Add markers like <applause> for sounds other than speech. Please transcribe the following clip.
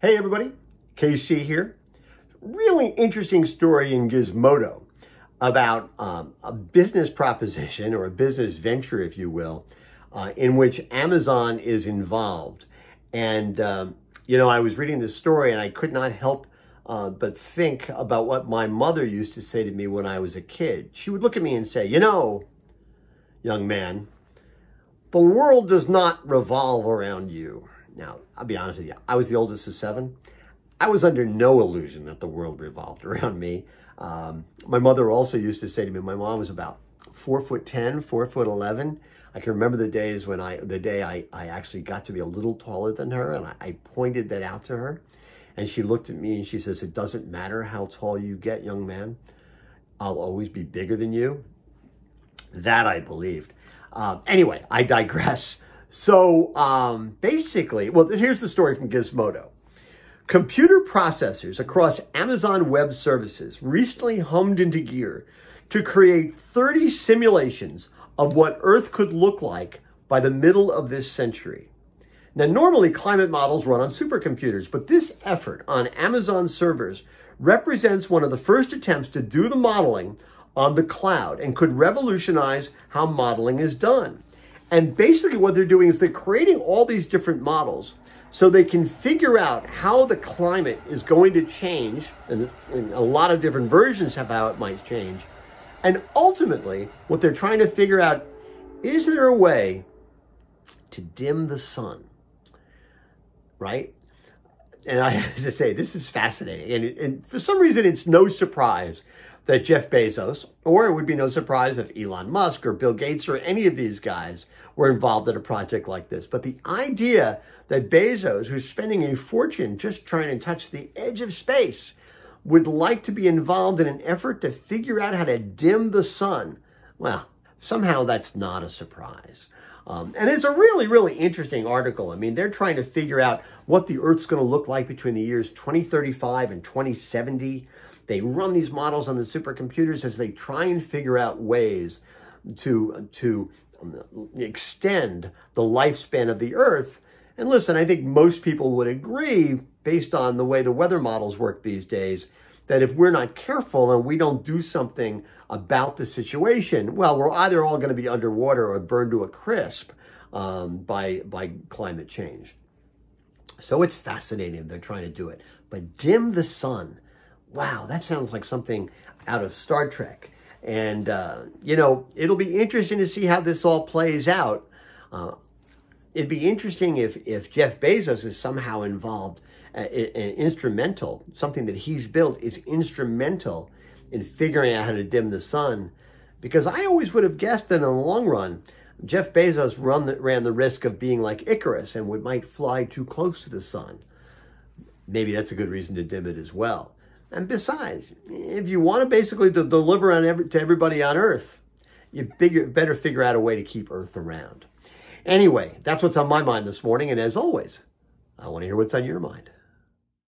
Hey everybody, KC here. Really interesting story in Gizmodo about um, a business proposition or a business venture, if you will, uh, in which Amazon is involved. And, um, you know, I was reading this story and I could not help uh, but think about what my mother used to say to me when I was a kid. She would look at me and say, you know, young man, the world does not revolve around you. Now, I'll be honest with you, I was the oldest of seven. I was under no illusion that the world revolved <laughs> around me. Um, my mother also used to say to me, my mom was about four foot 10, four foot 11. I can remember the days when I, the day I, I actually got to be a little taller than her and I, I pointed that out to her. And she looked at me and she says, it doesn't matter how tall you get, young man. I'll always be bigger than you. That I believed. Uh, anyway, I digress. So um, basically, well, here's the story from Gizmodo. Computer processors across Amazon Web Services recently hummed into gear to create 30 simulations of what Earth could look like by the middle of this century. Now, normally climate models run on supercomputers, but this effort on Amazon servers represents one of the first attempts to do the modeling on the cloud and could revolutionize how modeling is done. And basically what they're doing is they're creating all these different models so they can figure out how the climate is going to change, and, a lot of different versions of how it might change. And ultimately, what they're trying to figure out, is there a way to dim the sun, right? And I <laughs> have to say, this is fascinating. And, and for some reason, it's no surprise that Jeff Bezos, or it would be no surprise if Elon Musk or Bill Gates or any of these guys were involved in a project like this. But the idea that Bezos, who's spending a fortune just trying to touch the edge of space, would like to be involved in an effort to figure out how to dim the sun, well, somehow that's not a surprise. Um, and it's a really, really interesting article. I mean, they're trying to figure out what the Earth's going to look like between the years 2035 and 2070. They run these models on the supercomputers as they try and figure out ways to, to um, extend the lifespan of the Earth. And listen, I think most people would agree, based on the way the weather models work these days, that if we're not careful and we don't do something about the situation, well, we're either all going to be underwater or burned to a crisp um, by, by climate change. So it's fascinating they're trying to do it. But dim the sun wow, that sounds like something out of Star Trek. And, uh, you know, it'll be interesting to see how this all plays out. Uh, it'd be interesting if, if Jeff Bezos is somehow involved and uh, instrumental, something that he's built is instrumental in figuring out how to dim the sun. Because I always would have guessed that in the long run, Jeff Bezos run the, ran the risk of being like Icarus and would might fly too close to the sun. Maybe that's a good reason to dim it as well. And besides, if you want to basically to deliver on every, to everybody on Earth, you figure, better figure out a way to keep Earth around. Anyway, that's what's on my mind this morning. And as always, I want to hear what's on your mind.